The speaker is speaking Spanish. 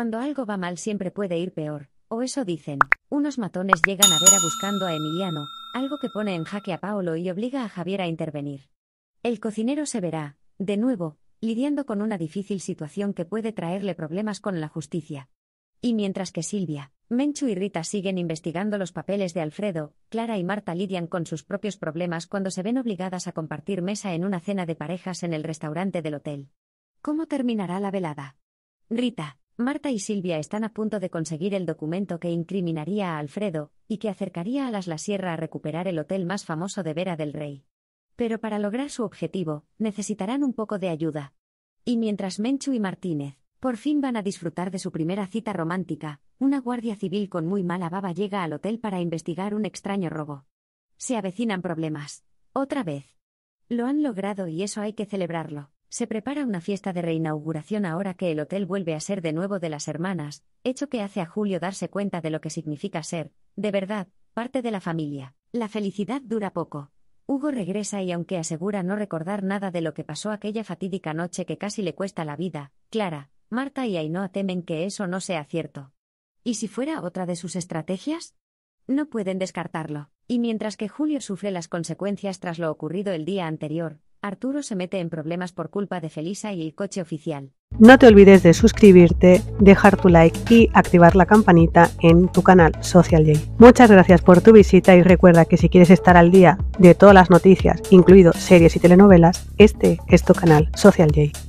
Cuando algo va mal siempre puede ir peor, o eso dicen. Unos matones llegan a Vera buscando a Emiliano, algo que pone en jaque a Paolo y obliga a Javier a intervenir. El cocinero se verá, de nuevo, lidiando con una difícil situación que puede traerle problemas con la justicia. Y mientras que Silvia, Menchu y Rita siguen investigando los papeles de Alfredo, Clara y Marta lidian con sus propios problemas cuando se ven obligadas a compartir mesa en una cena de parejas en el restaurante del hotel. ¿Cómo terminará la velada? Rita, Marta y Silvia están a punto de conseguir el documento que incriminaría a Alfredo, y que acercaría a las La Sierra a recuperar el hotel más famoso de Vera del Rey. Pero para lograr su objetivo, necesitarán un poco de ayuda. Y mientras Menchu y Martínez, por fin van a disfrutar de su primera cita romántica, una guardia civil con muy mala baba llega al hotel para investigar un extraño robo. Se avecinan problemas. Otra vez. Lo han logrado y eso hay que celebrarlo. Se prepara una fiesta de reinauguración ahora que el hotel vuelve a ser de nuevo de las hermanas, hecho que hace a Julio darse cuenta de lo que significa ser, de verdad, parte de la familia. La felicidad dura poco. Hugo regresa y aunque asegura no recordar nada de lo que pasó aquella fatídica noche que casi le cuesta la vida, Clara, Marta y Ainhoa temen que eso no sea cierto. ¿Y si fuera otra de sus estrategias? No pueden descartarlo. Y mientras que Julio sufre las consecuencias tras lo ocurrido el día anterior, Arturo se mete en problemas por culpa de Felisa y el coche oficial. No te olvides de suscribirte, dejar tu like y activar la campanita en tu canal Social J. Muchas gracias por tu visita y recuerda que si quieres estar al día de todas las noticias, incluido series y telenovelas, este es tu canal Social J.